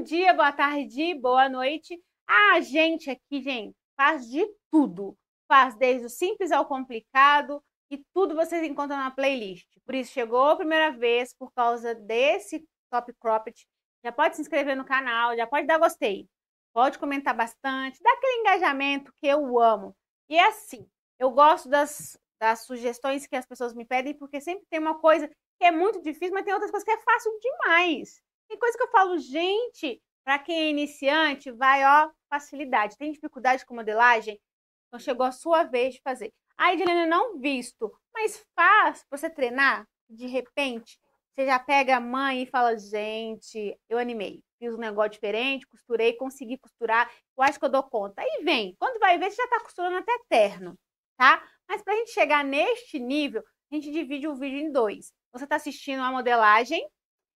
bom dia, boa tarde, boa noite. A gente aqui, gente, faz de tudo. Faz desde o simples ao complicado e tudo vocês encontram na playlist. Por isso, chegou a primeira vez por causa desse Top Cropped. Já pode se inscrever no canal, já pode dar gostei. Pode comentar bastante, dá aquele engajamento que eu amo. E é assim, eu gosto das, das sugestões que as pessoas me pedem, porque sempre tem uma coisa que é muito difícil, mas tem outras coisas que é fácil demais. Tem coisa que eu falo, gente, para quem é iniciante, vai, ó, facilidade. Tem dificuldade com modelagem? Então chegou a sua vez de fazer. Ah, Edilene, não visto, mas faz você treinar, de repente, você já pega a mãe e fala, gente, eu animei, fiz um negócio diferente, costurei, consegui costurar, eu acho que eu dou conta. Aí vem, quando vai ver, você já tá costurando até terno, tá? Mas pra gente chegar neste nível, a gente divide o vídeo em dois. Você tá assistindo a modelagem,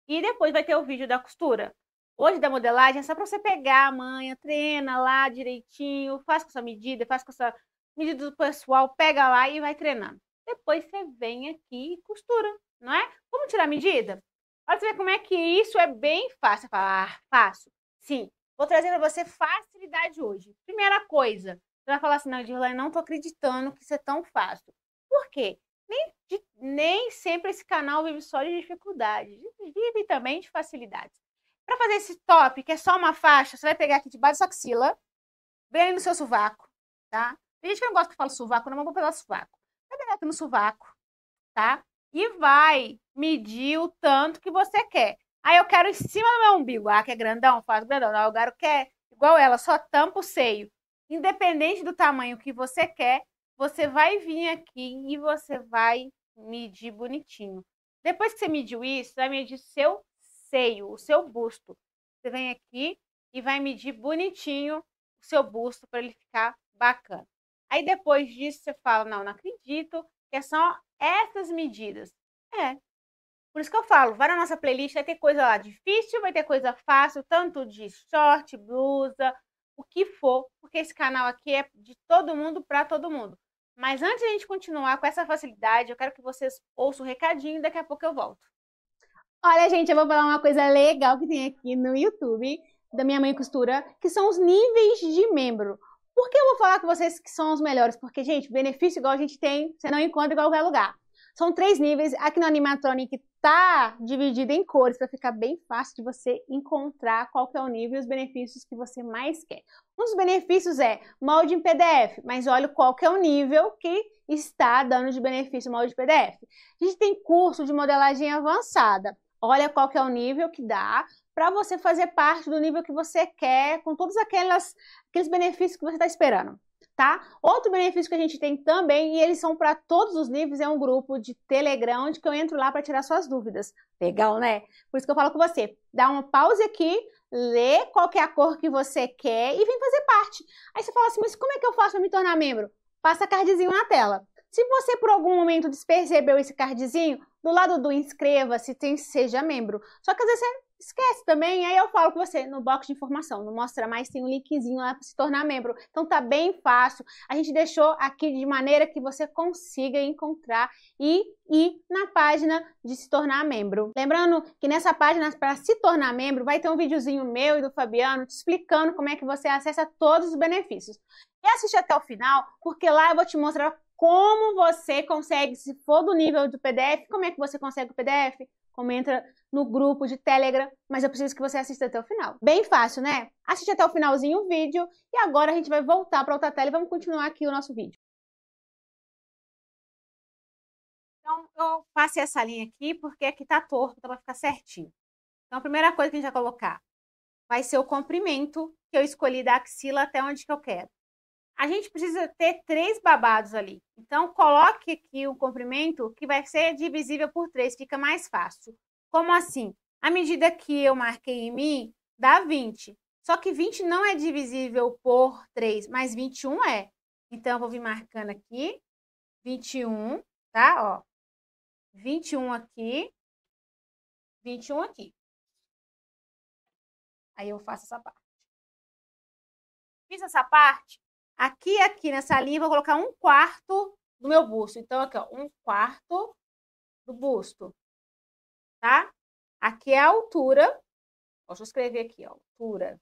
e depois vai ter o vídeo da costura. Hoje da modelagem é só para você pegar a manha, treina lá direitinho, faz com sua medida, faz com sua medida do pessoal, pega lá e vai treinando. Depois você vem aqui e costura, não é? Vamos tirar a medida? Olha você ver como é que isso é bem fácil. Falar, ah, fácil. Sim, vou trazer para você facilidade hoje. Primeira coisa, você vai falar assim, não, Dirlane, não tô acreditando que isso é tão fácil. Por quê? Nem nem sempre esse canal vive só de dificuldades, vive também de facilidades. Para fazer esse top, que é só uma faixa, você vai pegar aqui de baixo da axila, bem no seu sovaco, tá? Tem gente que não gosta que eu falo sovaco, não, mas vou pegar sovaco. Vai pegar aqui no sovaco, tá? E vai medir o tanto que você quer. Aí eu quero em cima do meu umbigo. Ah, que é grandão, faz grandão. Não, eu quero que é igual ela, só tampa o seio. Independente do tamanho que você quer, você vai vir aqui e você vai medir bonitinho. Depois que você mediu isso, vai medir seu seio, o seu busto. Você vem aqui e vai medir bonitinho o seu busto para ele ficar bacana. Aí depois disso você fala, não, não acredito, que é só essas medidas. É. Por isso que eu falo, vai na nossa playlist, vai ter coisa lá difícil, vai ter coisa fácil, tanto de short, blusa, o que for, porque esse canal aqui é de todo mundo para todo mundo. Mas antes de a gente continuar com essa facilidade, eu quero que vocês ouçam o recadinho e daqui a pouco eu volto. Olha, gente, eu vou falar uma coisa legal que tem aqui no YouTube da Minha Mãe Costura, que são os níveis de membro. Por que eu vou falar com vocês que são os melhores? Porque, gente, benefício igual a gente tem, você não encontra em qualquer lugar. São três níveis. Aqui no Animatronic tá dividido em cores para ficar bem fácil de você encontrar qual que é o nível e os benefícios que você mais quer. Um dos benefícios é molde em PDF, mas olha qual que é o nível que está dando de benefício o molde PDF. A gente tem curso de modelagem avançada. Olha qual que é o nível que dá para você fazer parte do nível que você quer, com todos aquelas, aqueles benefícios que você está esperando tá? Outro benefício que a gente tem também, e eles são para todos os níveis, é um grupo de Telegram, onde que eu entro lá para tirar suas dúvidas. Legal, né? Por isso que eu falo com você, dá uma pausa aqui, lê qual é a cor que você quer e vem fazer parte. Aí você fala assim, mas como é que eu faço para me tornar membro? Passa cardzinho na tela. Se você por algum momento despercebeu esse cardzinho, do lado do inscreva-se tem seja membro. Só que às vezes você Esquece também, aí eu falo com você no box de informação, Não Mostra Mais tem um linkzinho lá para se tornar membro. Então tá bem fácil. A gente deixou aqui de maneira que você consiga encontrar e ir na página de se tornar membro. Lembrando que nessa página para se tornar membro vai ter um videozinho meu e do Fabiano te explicando como é que você acessa todos os benefícios. E assiste até o final, porque lá eu vou te mostrar como você consegue, se for do nível do PDF, como é que você consegue o PDF, como entra no grupo de Telegram, mas eu preciso que você assista até o final. Bem fácil, né? Assiste até o finalzinho o vídeo e agora a gente vai voltar para outra tela e vamos continuar aqui o nosso vídeo. Então, eu passei essa linha aqui porque aqui tá torto, então vai ficar certinho. Então, a primeira coisa que a gente vai colocar vai ser o comprimento que eu escolhi da axila até onde que eu quero a gente precisa ter três babados ali. Então, coloque aqui o comprimento que vai ser divisível por três, fica mais fácil. Como assim? A medida que eu marquei em mim dá 20. Só que 20 não é divisível por 3, mas 21 é. Então, eu vou vir marcando aqui. 21, tá? Ó. 21 aqui. 21 aqui. Aí eu faço essa parte. Fiz essa parte, Aqui, aqui nessa linha, vou colocar um quarto do meu busto. Então, aqui, ó, um quarto do busto, tá? Aqui é a altura. deixa eu escrever aqui, ó, altura.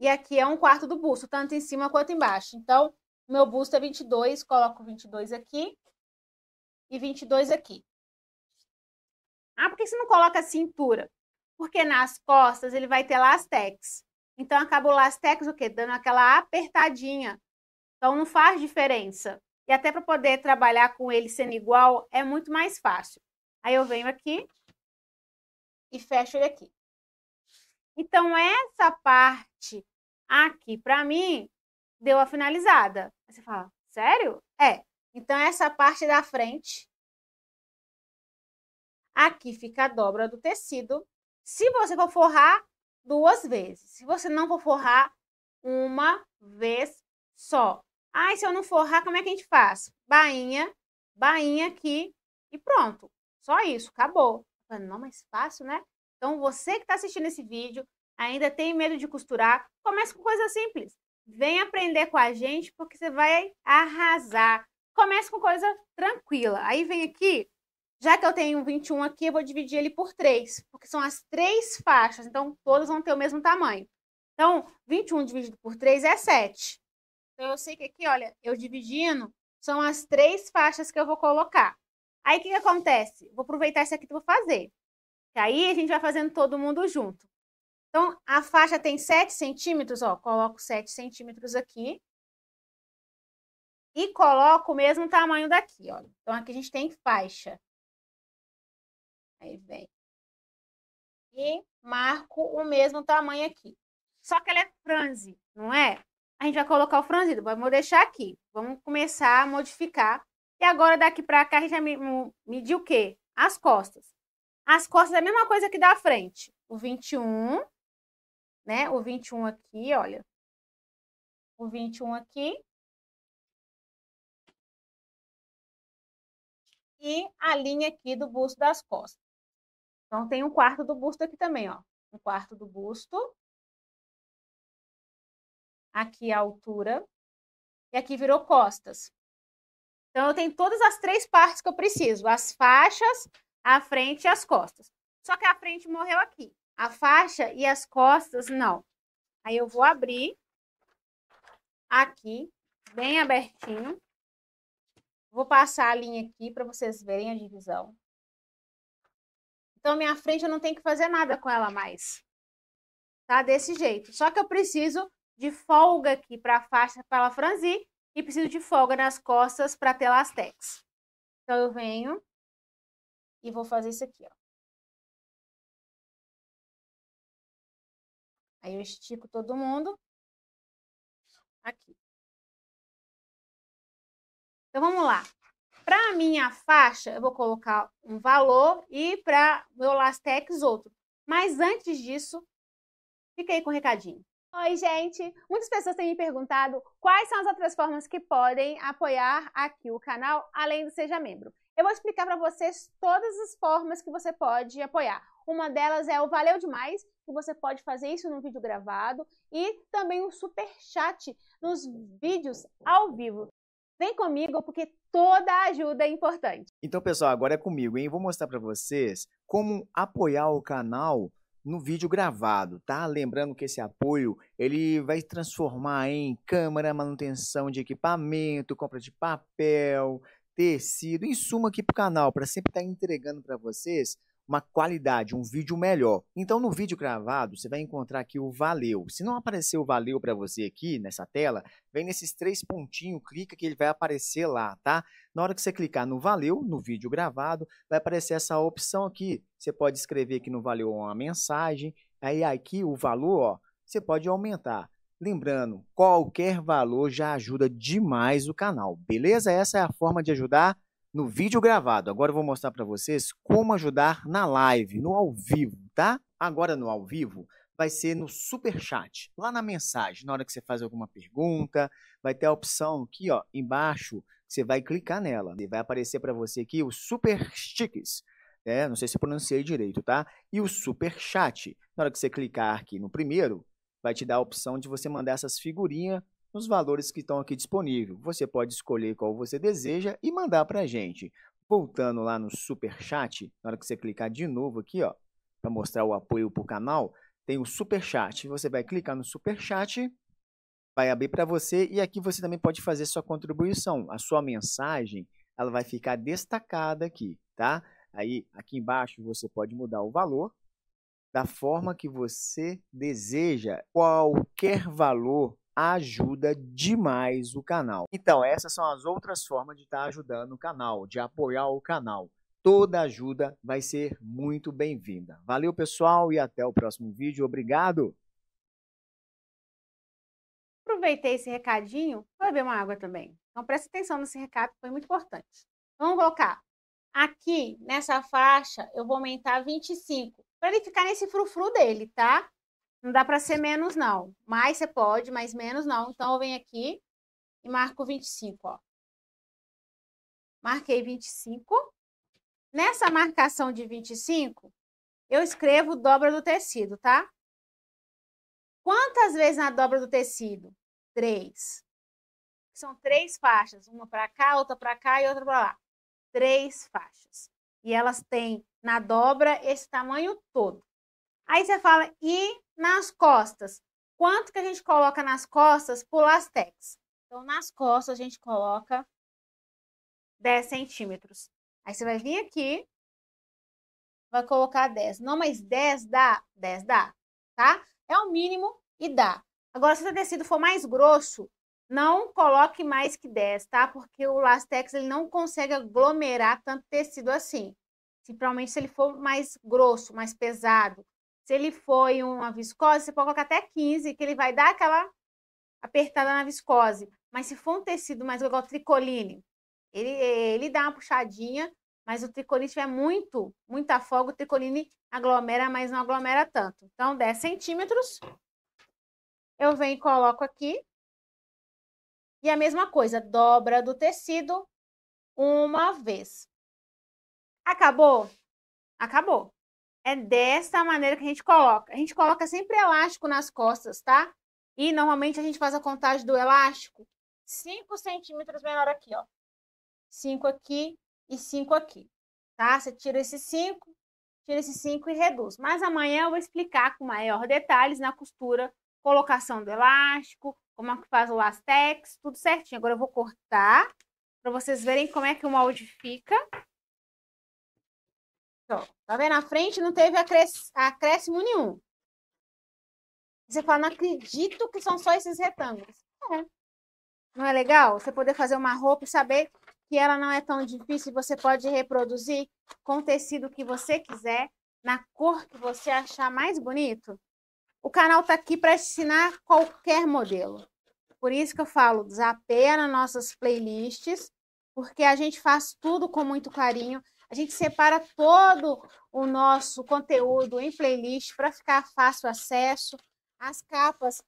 E aqui é um quarto do busto, tanto em cima quanto embaixo. Então, meu busto é 22, coloco 22 aqui e 22 aqui. Ah, por que você não coloca a cintura? Porque nas costas ele vai ter lastex. Então, acaba o lastex o que, Dando aquela apertadinha então não faz diferença. E até para poder trabalhar com ele sendo igual é muito mais fácil. Aí eu venho aqui e fecho ele aqui. Então essa parte aqui para mim deu a finalizada. Aí você fala: "Sério?" É. Então essa parte da frente aqui fica a dobra do tecido. Se você for forrar duas vezes, se você não for forrar uma vez só, Ai, se eu não forrar, como é que a gente faz? Bainha, bainha aqui e pronto. Só isso, acabou. Tá não, mas fácil, né? Então, você que está assistindo esse vídeo, ainda tem medo de costurar, comece com coisa simples. Vem aprender com a gente, porque você vai arrasar. Comece com coisa tranquila. Aí vem aqui, já que eu tenho 21 aqui, eu vou dividir ele por 3, porque são as três faixas, então todas vão ter o mesmo tamanho. Então, 21 dividido por 3 é 7. Então, eu sei que aqui, olha, eu dividindo, são as três faixas que eu vou colocar. Aí, o que, que acontece? Vou aproveitar isso aqui que eu vou fazer. e aí, a gente vai fazendo todo mundo junto. Então, a faixa tem 7 centímetros, ó. Coloco 7 centímetros aqui. E coloco o mesmo tamanho daqui, olha. Então, aqui a gente tem faixa. Aí vem. E marco o mesmo tamanho aqui. Só que ela é franze, não é? a gente vai colocar o franzido. Vamos deixar aqui. Vamos começar a modificar. E agora, daqui para cá, a gente vai medir o quê? As costas. As costas é a mesma coisa que da frente. O 21, né? O 21 aqui, olha. O 21 aqui. E a linha aqui do busto das costas. Então, tem um quarto do busto aqui também, ó. Um quarto do busto. Aqui a altura. E aqui virou costas. Então, eu tenho todas as três partes que eu preciso. As faixas, a frente e as costas. Só que a frente morreu aqui. A faixa e as costas, não. Aí eu vou abrir aqui, bem abertinho. Vou passar a linha aqui para vocês verem a divisão. Então, minha frente eu não tenho que fazer nada com ela mais. Tá? Desse jeito. Só que eu preciso de folga aqui para a faixa para franzir e preciso de folga nas costas para ter lastex. Então, eu venho e vou fazer isso aqui, ó. Aí eu estico todo mundo. Aqui. Então, vamos lá. Para a minha faixa, eu vou colocar um valor e para meu lastex outro. Mas antes disso, fica aí com o um recadinho. Oi, gente! Muitas pessoas têm me perguntado quais são as outras formas que podem apoiar aqui o canal, além do Seja Membro. Eu vou explicar para vocês todas as formas que você pode apoiar. Uma delas é o Valeu Demais, que você pode fazer isso no vídeo gravado, e também o Super Chat nos vídeos ao vivo. Vem comigo porque toda ajuda é importante. Então, pessoal, agora é comigo, hein? Vou mostrar para vocês como apoiar o canal no vídeo gravado, tá? Lembrando que esse apoio ele vai transformar em câmera, manutenção de equipamento, compra de papel, tecido, em suma aqui pro canal, para sempre estar tá entregando para vocês uma qualidade, um vídeo melhor. Então, no vídeo gravado, você vai encontrar aqui o valeu. Se não aparecer o valeu para você aqui nessa tela, vem nesses três pontinhos, clica que ele vai aparecer lá, tá? Na hora que você clicar no valeu, no vídeo gravado, vai aparecer essa opção aqui. Você pode escrever aqui no valeu uma mensagem, aí aqui o valor, ó, você pode aumentar. Lembrando, qualquer valor já ajuda demais o canal, beleza? Essa é a forma de ajudar no vídeo gravado. Agora eu vou mostrar para vocês como ajudar na live, no ao vivo, tá? Agora no ao vivo vai ser no super chat, lá na mensagem, na hora que você faz alguma pergunta, vai ter a opção aqui, ó, embaixo, você vai clicar nela e vai aparecer para você aqui os super sticks. É, não sei se pronunciei direito, tá? E o super chat. Na hora que você clicar aqui no primeiro, vai te dar a opção de você mandar essas figurinhas nos valores que estão aqui disponíveis. Você pode escolher qual você deseja e mandar para a gente. Voltando lá no super chat, na hora que você clicar de novo aqui, ó, para mostrar o apoio para o canal, tem o super chat. Você vai clicar no super chat, vai abrir para você e aqui você também pode fazer sua contribuição. A sua mensagem, ela vai ficar destacada aqui, tá? Aí aqui embaixo você pode mudar o valor da forma que você deseja. Qualquer valor ajuda demais o canal. Então, essas são as outras formas de estar tá ajudando o canal, de apoiar o canal. Toda ajuda vai ser muito bem-vinda. Valeu, pessoal, e até o próximo vídeo. Obrigado! Aproveitei esse recadinho para beber uma água também. Então, presta atenção nesse recado, foi muito importante. Vamos colocar aqui nessa faixa, eu vou aumentar 25, para ele ficar nesse frufru dele, tá? Não dá para ser menos, não. Mais você pode, mas menos não. Então, eu venho aqui e marco 25, ó. Marquei 25. Nessa marcação de 25, eu escrevo dobra do tecido, tá? Quantas vezes na dobra do tecido? Três. São três faixas, uma para cá, outra para cá e outra para lá. Três faixas. E elas têm na dobra esse tamanho todo. Aí você fala, e nas costas? Quanto que a gente coloca nas costas por lastex? Então, nas costas a gente coloca 10 centímetros. Aí você vai vir aqui, vai colocar 10. Não, mas 10 dá? 10 dá, tá? É o mínimo e dá. Agora, se o tecido for mais grosso, não coloque mais que 10, tá? Porque o lastex ele não consegue aglomerar tanto tecido assim. Principalmente se ele for mais grosso, mais pesado. Se ele foi uma viscose, você pode colocar até 15, que ele vai dar aquela apertada na viscose. Mas se for um tecido mais igual tricoline, ele, ele dá uma puxadinha, mas o tricoline tiver muito, muita folga, o tricoline aglomera, mas não aglomera tanto. Então, 10 centímetros. Eu venho e coloco aqui. E a mesma coisa, dobra do tecido uma vez. Acabou? Acabou. É dessa maneira que a gente coloca. A gente coloca sempre elástico nas costas, tá? E normalmente a gente faz a contagem do elástico 5 centímetros menor aqui, ó. 5 aqui e 5 aqui, tá? Você tira esse 5, tira esse 5 e reduz. Mas amanhã eu vou explicar com maior detalhes na costura, colocação do elástico, como é que faz o lastex, tudo certinho. Agora eu vou cortar para vocês verem como é que o molde fica. Ó, tá vendo? Na frente não teve acréscimo nenhum. Você fala, não acredito que são só esses retângulos. É. Não é legal? Você poder fazer uma roupa e saber que ela não é tão difícil, e você pode reproduzir com o tecido que você quiser, na cor que você achar mais bonito. O canal tá aqui para ensinar qualquer modelo. Por isso que eu falo, desapega nas nossas playlists, porque a gente faz tudo com muito carinho. A gente separa todo o nosso conteúdo em playlist para ficar fácil acesso. As capas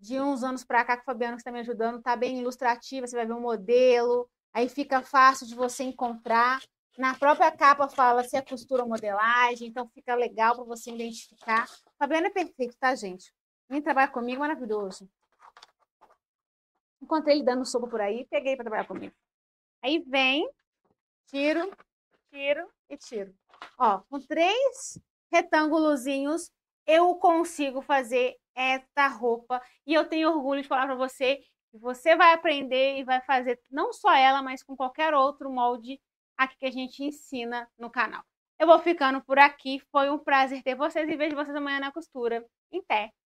de uns anos para cá, que o Fabiano está me ajudando, está bem ilustrativa, você vai ver um modelo, aí fica fácil de você encontrar. Na própria capa fala se é costura ou modelagem, então fica legal para você identificar. O Fabiano é perfeito, tá, gente? Vem trabalhar comigo, é maravilhoso. Encontrei ele dando sopa por aí, peguei para trabalhar comigo. Aí vem, tiro, tiro e tiro. Ó, com três retângulozinhos, eu consigo fazer esta roupa. E eu tenho orgulho de falar para você que você vai aprender e vai fazer não só ela, mas com qualquer outro molde aqui que a gente ensina no canal. Eu vou ficando por aqui. Foi um prazer ter vocês e vejo vocês amanhã na costura. em pé.